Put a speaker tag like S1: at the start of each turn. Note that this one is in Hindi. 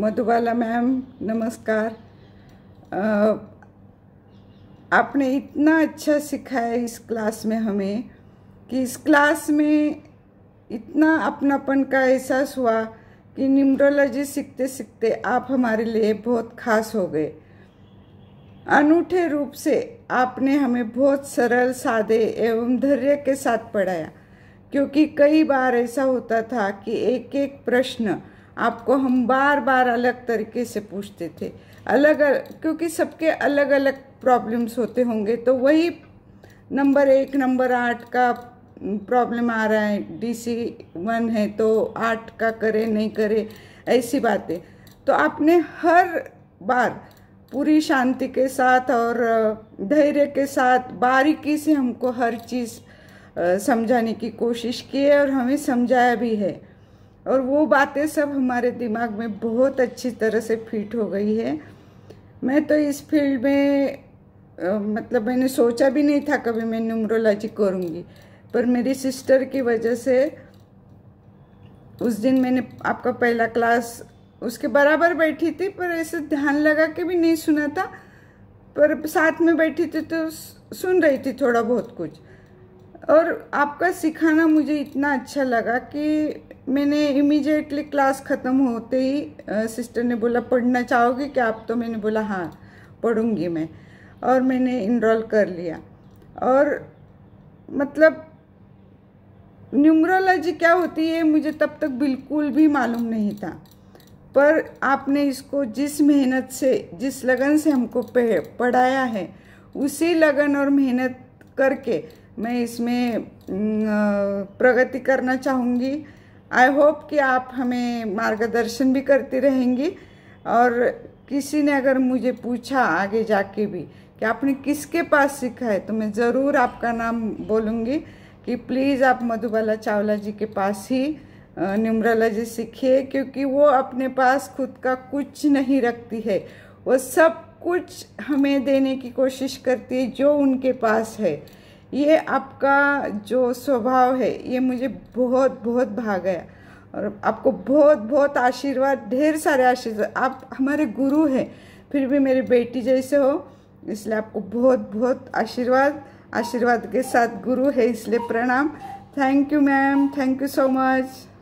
S1: मधुबाला मैम नमस्कार आपने इतना अच्छा सिखाया इस क्लास में हमें कि इस क्लास में इतना अपनापन का एहसास हुआ कि न्यूमरोलॉजी सीखते सीखते आप हमारे लिए बहुत खास हो गए अनूठे रूप से आपने हमें बहुत सरल सादे एवं धैर्य के साथ पढ़ाया क्योंकि कई बार ऐसा होता था कि एक एक प्रश्न आपको हम बार बार अलग तरीके से पूछते थे अलग क्योंकि सबके अलग अलग प्रॉब्लम्स होते होंगे तो वही नंबर एक नंबर आठ का प्रॉब्लम आ रहा है डी सी वन है तो आठ का करे नहीं करे ऐसी बातें तो आपने हर बार पूरी शांति के साथ और धैर्य के साथ बारीकी से हमको हर चीज़ समझाने की कोशिश की है और हमें समझाया भी है और वो बातें सब हमारे दिमाग में बहुत अच्छी तरह से फिट हो गई है मैं तो इस फील्ड में आ, मतलब मैंने सोचा भी नहीं था कभी मैं न्यूमरोलॉजी करूँगी पर मेरी सिस्टर की वजह से उस दिन मैंने आपका पहला क्लास उसके बराबर बैठी थी पर ऐसे ध्यान लगा के भी नहीं सुना था पर साथ में बैठी थी तो सुन रही थी थोड़ा बहुत कुछ और आपका सिखाना मुझे इतना अच्छा लगा कि मैंने इमीजिएटली क्लास ख़त्म होते ही सिस्टर ने बोला पढ़ना चाहोगे क्या आप तो मैंने बोला हाँ पढ़ूँगी मैं और मैंने इनरोल कर लिया और मतलब न्यूमरोलॉजी क्या होती है मुझे तब तक बिल्कुल भी मालूम नहीं था पर आपने इसको जिस मेहनत से जिस लगन से हमको पढ़ाया है उसी लगन और मेहनत करके मैं इसमें प्रगति करना चाहूँगी आई होप कि आप हमें मार्गदर्शन भी करती रहेंगी और किसी ने अगर मुझे पूछा आगे जाके भी कि आपने किसके पास सीखा है तो मैं ज़रूर आपका नाम बोलूँगी कि प्लीज़ आप मधुबाला चावला जी के पास ही न्यूमरोलॉजी सीखिए क्योंकि वो अपने पास खुद का कुछ नहीं रखती है वो सब कुछ हमें देने की कोशिश करती है जो उनके पास है ये आपका जो स्वभाव है ये मुझे बहुत बहुत भा गया और आपको बहुत बहुत आशीर्वाद ढेर सारे आशीर्वाद आप हमारे गुरु हैं फिर भी मेरी बेटी जैसे हो इसलिए आपको बहुत बहुत आशीर्वाद आशीर्वाद के साथ गुरु है इसलिए प्रणाम thank you ma'am thank you so much